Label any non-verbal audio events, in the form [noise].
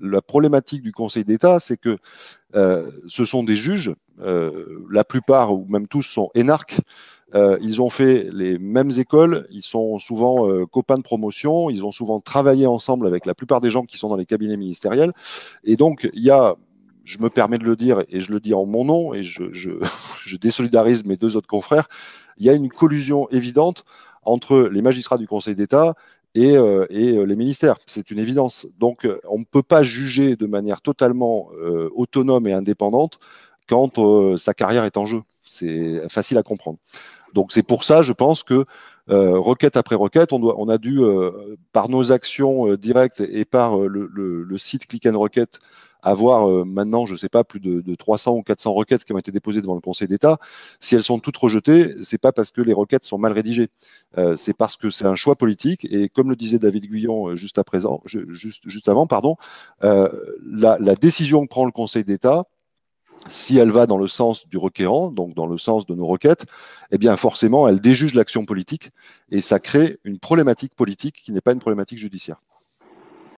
la problématique du Conseil d'État, c'est que euh, ce sont des juges, euh, la plupart ou même tous sont énarques. Euh, ils ont fait les mêmes écoles, ils sont souvent copains de promotion, ils ont souvent travaillé ensemble avec la plupart des gens qui sont dans les cabinets ministériels. Et donc, il y a, je me permets de le dire, et je le dis en mon nom, et je [laughs] désolidarise mes deux autres confrères, il y a une collusion évidente entre les magistrats du Conseil d'État et, euh, euh, les ministères. C'est une évidence. Donc, euh, on ne peut pas juger de manière totalement autonome et indépendante quand sa carrière est en jeu. C'est facile à comprendre. Donc, c'est pour ça, je pense que requête après requête, on, doit, on a dû, par nos actions directes et par le, site Click and requête avoir euh, maintenant, je ne sais pas, plus de, de, 300 ou 400 requêtes qui ont été déposées devant le Conseil d'État. Si elles sont toutes rejetées, c'est pas parce que les requêtes sont mal rédigées, euh, c'est parce que c'est un choix politique. Et comme le disait David Guyon euh, juste à présent, juste, juste avant, pardon, la, la décision que prend le Conseil d'État si elle va dans le sens du requérant, donc dans le sens de nos requêtes, eh bien forcément, elle déjuge l'action politique et ça crée une problématique politique qui n'est pas une problématique judiciaire.